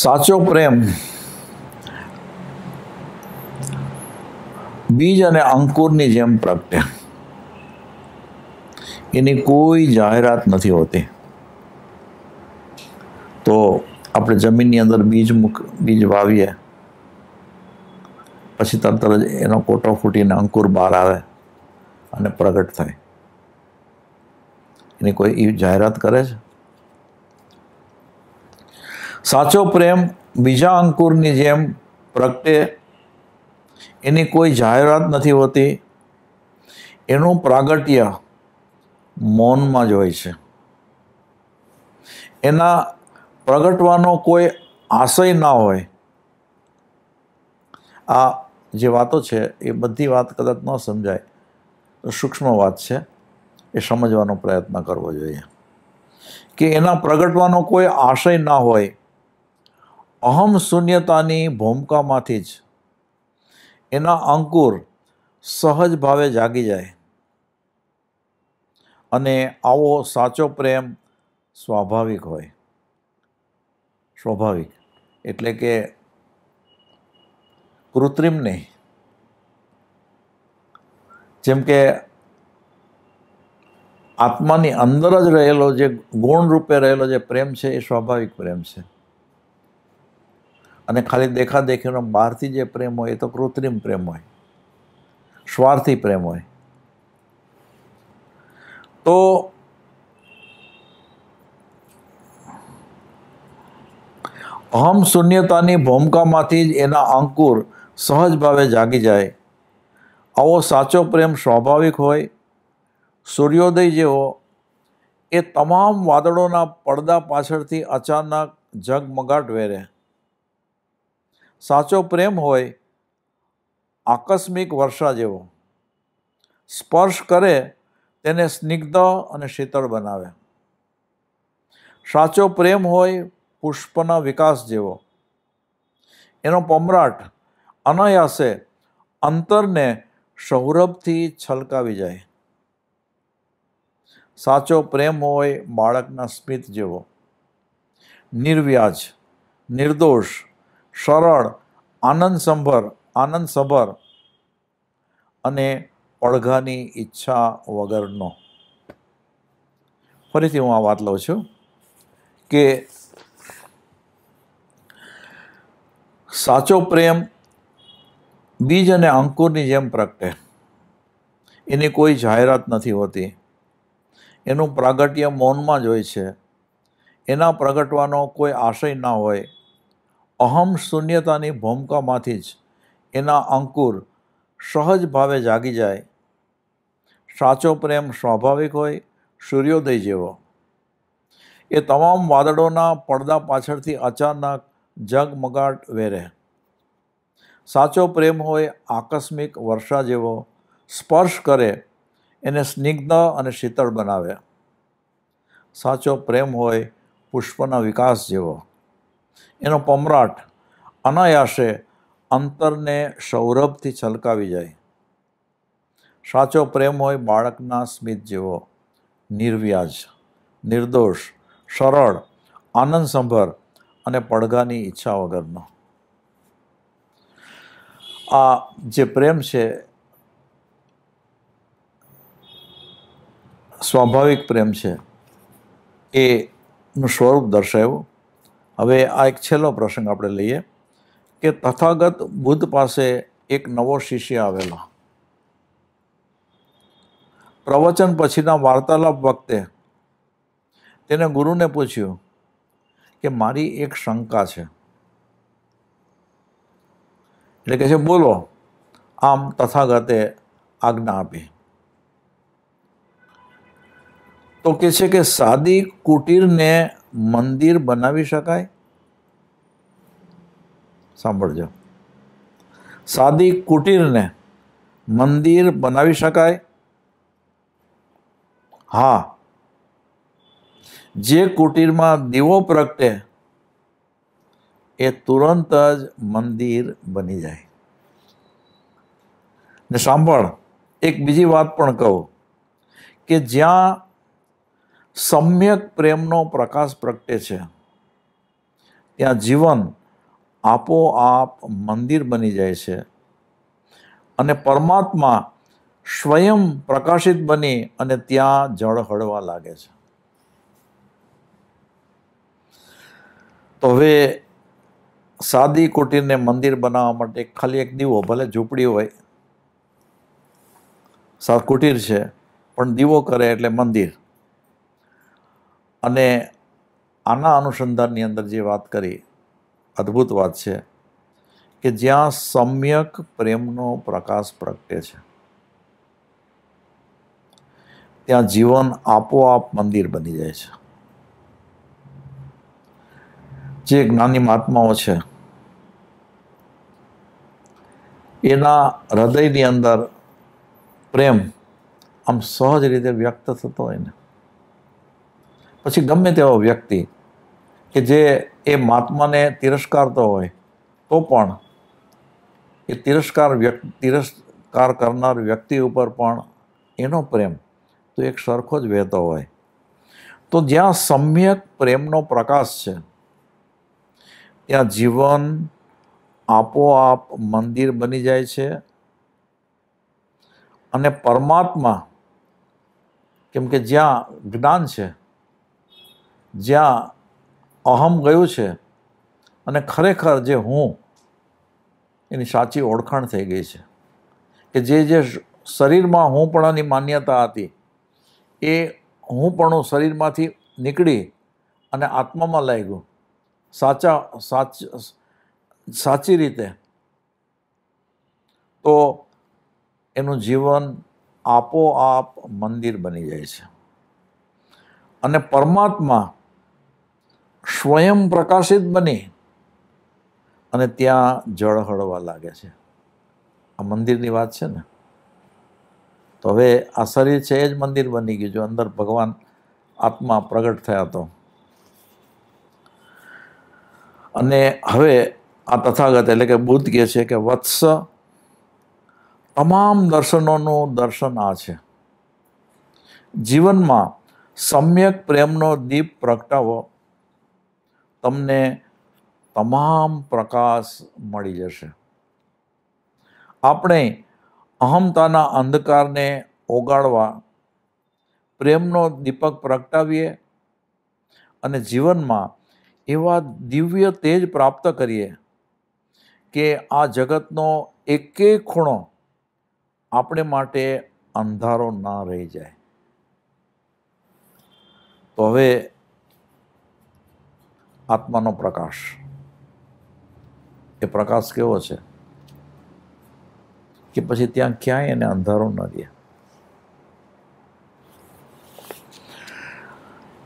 સાચો પ્રેમ બીજ અને અંકુરની જેમ પ્રગટે એની કોઈ જાહેરાત નથી હોતી તો આપણે જમીનની અંદર બીજ મૂક બીજ વાવીએ પછી તરત જ એનો કોટો ફૂટીને અંકુર બહાર આવે અને પ્રગટ થાય એની કોઈ એ જાહેરાત કરે છે સાચો પ્રેમ બીજા અંકુરની જેમ પ્રગટે એની કોઈ જાહેરાત નથી હોતી એનું પ્રાગટ્ય મૌનમાં જ હોય છે એના પ્રગટવાનો કોઈ આશય ના હોય આ જે વાતો છે એ બધી વાત કદાચ ન સમજાય તો સૂક્ષ્મ વાત છે એ સમજવાનો પ્રયત્ન કરવો જોઈએ કે એના પ્રગટવાનો કોઈ આશય ના હોય અહમ શૂન્યતાની ભૂમિકામાંથી જ એના અંકુર સહજ ભાવે જાગી જાય અને આવો સાચો પ્રેમ સ્વાભાવિક હોય સ્વાભાવિક એટલે કે કૃત્રિમ નહીં જેમ કે આત્માની અંદર જ રહેલો જે ગુણ રૂપે રહેલો જે પ્રેમ છે એ સ્વાભાવિક પ્રેમ છે અને ખાલી દેખાદેખીનો બહારથી જે પ્રેમ હોય એ તો કૃત્રિમ પ્રેમ હોય સ્વાર્થી પ્રેમ હોય તો અહમ શૂન્યતાની ભૂમિકામાંથી જ એના અંકુર સહજ ભાવે જાગી જાય આવો સાચો પ્રેમ સ્વાભાવિક હોય સૂર્યોદય જેવો એ તમામ વાદળોના પડદા પાછળથી અચાનક જગમગાટ વેરે સાચો પ્રેમ હોય આકસ્મિક વર્ષા જેવો સ્પર્શ કરે તેને સ્નિગ્ધ અને શીતળ બનાવે સાચો પ્રેમ હોય પુષ્પના વિકાસ જેવો એનો પમરાટ અનયાસે અંતરને સૌરભથી છલકાવી જાય સાચો પ્રેમ હોય બાળકના સ્મિત જેવો નિર્વ્યાજ નિર્દોષ સરળ આનંદ આનંદસભર આનંદસભર અને અળઘાની ઈચ્છા વગરનો ફરીથી હું આ વાત લઉં છું કે સાચો પ્રેમ બીજ અને અંકુરની જેમ પ્રગટે એની કોઈ જાહેરાત નથી હોતી એનું પ્રાગટ્ય મૌનમાં જ હોય છે એના પ્રગટવાનો કોઈ આશય ના હોય અહમ શૂન્યતાની ભૂમિકામાંથી જ એના અંકુર સહજ ભાવે જાગી જાય સાચો પ્રેમ સ્વાભાવિક હોય સૂર્યોદય જેવો એ તમામ વાદળોના પડદા પાછળથી અચાનક જગમગાટ વેરે સાચો પ્રેમ હોય આકસ્મિક વર્ષા જેવો સ્પર્શ કરે એને સ્નિગ્ધ અને શીતળ બનાવે સાચો પ્રેમ હોય પુષ્પના વિકાસ જેવો એનો પમરાટ અનાયાસે અંતરને સૌરભથી છલકાવી જાય સાચો પ્રેમ હોય બાળકના સ્મિત જેવો નિર્વ્યાજ નિર્દોષ સરળ આનંદ આનંદસંભર અને પડઘાની ઈચ્છા વગરનો આ જે પ્રેમ છે સ્વાભાવિક પ્રેમ છે એનું સ્વરૂપ દર્શાવ્યું હવે આ એક છેલ્લો પ્રસંગ આપણે લઈએ કે તથાગત બુદ્ધ પાસે એક નવો શિષ્ય આવેલો પ્રવચન પછીના વાર્તાલાપ વખતે તેને ગુરુને પૂછ્યું કે મારી એક શંકા છે એટલે કે છે બોલો આમ તથાગતે આજ્ઞા આપી तो किसी कि सादी कुटीर ने मंदिर बना भी सका सादी कुटीर ने मंदिर बना भी हाँ जे कुटीर में दीवो प्रगटे ए तुरंत मंदिर बनी जाए ने सांभ एक बीजी बात कहूँ कि ज्या સમ્યક પ્રેમનો પ્રકાશ પ્રગટે છે ત્યાં જીવન આપોઆપ મંદિર બની જાય છે અને પરમાત્મા સ્વયં પ્રકાશિત બની અને ત્યાં જળ હળવા લાગે છે તો હવે સાદી કુટીરને મંદિર બનાવવા માટે ખાલી એક દીવો ભલે ઝૂંપડી હોય સા કુટીર છે પણ દીવો કરે એટલે મંદિર અને આના અનુસંધાનની અંદર જે વાત કરી અદ્ભુત વાત છે કે જ્યાં સમ્યક પ્રેમનો પ્રકાશ પ્રગટે છે ત્યાં જીવન આપોઆપ મંદિર બની જાય છે જે જ્ઞાની મહાત્માઓ છે એના હૃદયની અંદર પ્રેમ આમ સહજ રીતે વ્યક્ત થતો હોય ને પછી ગમે તેવો વ્યક્તિ કે જે એ મહાત્માને તિરસ્કારતો હોય તો પણ એ તિરસ્કાર વ્યક્તિ તિરસ્કાર કરનાર વ્યક્તિ ઉપર પણ એનો પ્રેમ તો એક સરખો જ વહેતો હોય તો જ્યાં સમ્યક પ્રેમનો પ્રકાશ છે ત્યાં જીવન આપોઆપ મંદિર બની જાય છે અને પરમાત્મા કેમ કે જ્યાં જ્ઞાન છે જ્યાં અહમ ગયું છે અને ખરેખર જે હું એની સાચી ઓળખાણ થઈ ગઈ છે કે જે જે શરીરમાં હું હુંપણાની માન્યતા હતી એ હું પણ શરીરમાંથી નીકળી અને આત્મામાં ગયું સાચા સાચ સાચી રીતે તો એનું જીવન આપોઆપ મંદિર બની જાય છે અને પરમાત્મા સ્વયં પ્રકાશિત બની અને ત્યાં જળ હળવા લાગે છે આ મંદિરની વાત છે ને તો હવે આ શરીર છે એ જ મંદિર બની ગયું જો અંદર ભગવાન આત્મા પ્રગટ થયા તો અને હવે આ તથાગત એટલે કે બુદ્ધ કહે છે કે વત્સ તમામ દર્શનોનું દર્શન આ છે જીવનમાં સમ્યક પ્રેમનો દીપ પ્રગટાવો તમને તમામ પ્રકાશ મળી જશે આપણે અહમતાના અંધકારને ઓગાળવા પ્રેમનો દીપક પ્રગટાવીએ અને જીવનમાં એવા દિવ્ય તેજ પ્રાપ્ત કરીએ કે આ જગતનો એકે ખૂણો આપણે માટે અંધારો ના રહી જાય તો હવે આત્માનો પ્રકાશ એ પ્રકાશ કેવો છે કે પછી ત્યાં ક્યાંય એને અંધારો ન રહે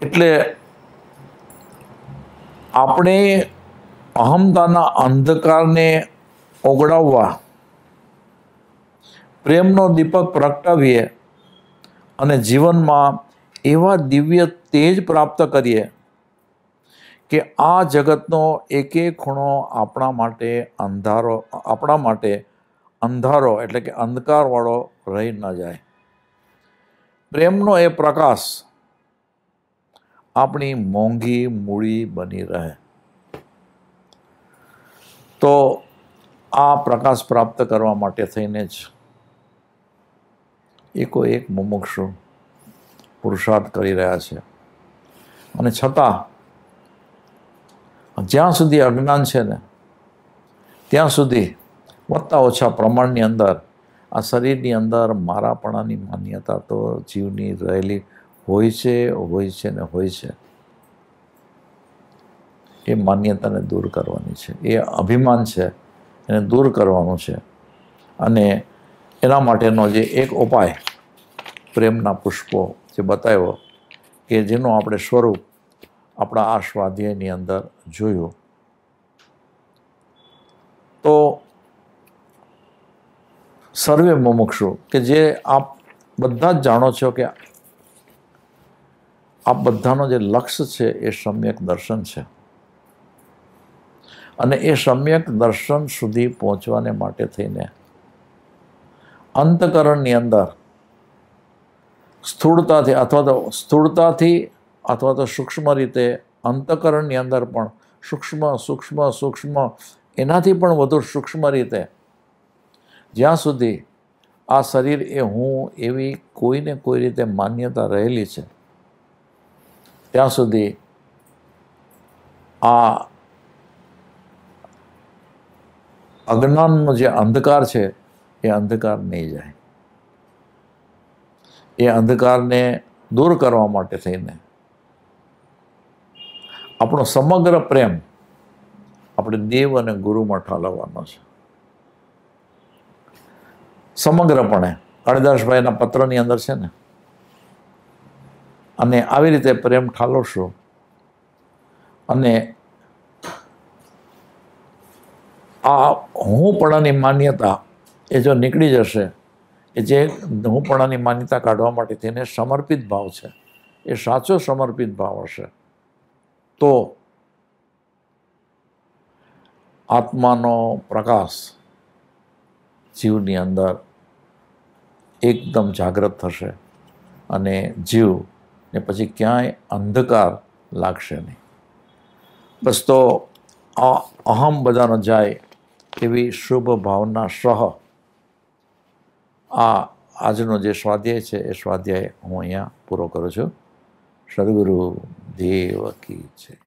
એટલે આપણે અહમતાના અંધકારને ઓગળાવવા પ્રેમનો દીપક પ્રગટાવીએ અને જીવનમાં એવા દિવ્ય તેજ પ્રાપ્ત કરીએ કે આ જગતનો એકે ખૂણો આપણા માટે અંધારો આપણા માટે અંધારો એટલે કે અંધકારવાળો રહી ન જાય પ્રેમનો એ પ્રકાશ આપણી મોંઘી મૂડી બની રહે તો આ પ્રકાશ પ્રાપ્ત કરવા માટે થઈને જ એકો એક મુમુક્ષુ પુરુષાર્થ કરી રહ્યા છે અને છતાં જ્યાં સુધી અજ્ઞાન છે ને ત્યાં સુધી વધતા ઓછા પ્રમાણની અંદર આ શરીરની અંદર મારાપણાની માન્યતા તો જીવની રહેલી હોય છે હોય છે ને હોય છે એ માન્યતાને દૂર કરવાની છે એ અભિમાન છે એને દૂર કરવાનું છે અને એના માટેનો જે એક ઉપાય પ્રેમના પુષ્પો જે બતાવ્યો કે જેનું આપણે સ્વરૂપ આપણા આ સ્વાધ્યાયની અંદર જોયું તો સર્વે મુમુક્ષુ કે જે આપ બધા જ જાણો છો કે આ બધાનો જે લક્ષ્ય છે એ સમ્યક દર્શન છે અને એ સમ્યક દર્શન સુધી પહોંચવાને માટે થઈને અંતકરણની અંદર સ્થૂળતાથી અથવા તો સ્થૂળતાથી અથવા તો સૂક્ષ્મ રીતે અંતકરણની અંદર પણ સૂક્ષ્મ સૂક્ષ્મ સૂક્ષ્મ એનાથી પણ વધુ સૂક્ષ્મ રીતે જ્યાં સુધી આ શરીર એ હું એવી કોઈને કોઈ રીતે માન્યતા રહેલી છે ત્યાં સુધી આ અજ્ઞાનનો જે અંધકાર છે એ અંધકાર નહીં જાય એ અંધકારને દૂર કરવા માટે થઈને આપણો સમગ્ર પ્રેમ આપણે દેવ અને ગુરુમાં ઠાલવવાનો છે સમગ્રપણે હરદાસભાઈના પત્રની અંદર છે ને અને આવી રીતે પ્રેમ ઠાલવશો અને આ હુંપણાની માન્યતા એ જો નીકળી જશે એ જે હુંપણાની માન્યતા કાઢવા માટે તેને સમર્પિત ભાવ છે એ સાચો સમર્પિત ભાવ હશે તો આત્માનો પ્રકાશ જીવની અંદર એકદમ જાગૃત થશે અને જીવ ને પછી ક્યાંય અંધકાર લાગશે નહીં બસ તો આ અહમ બધાનો જાય એવી શુભ ભાવના સહ આ આજનો જે સ્વાધ્યાય છે એ સ્વાધ્યાય હું અહીંયા પૂરો કરું છું సద్గురు దేవకి జై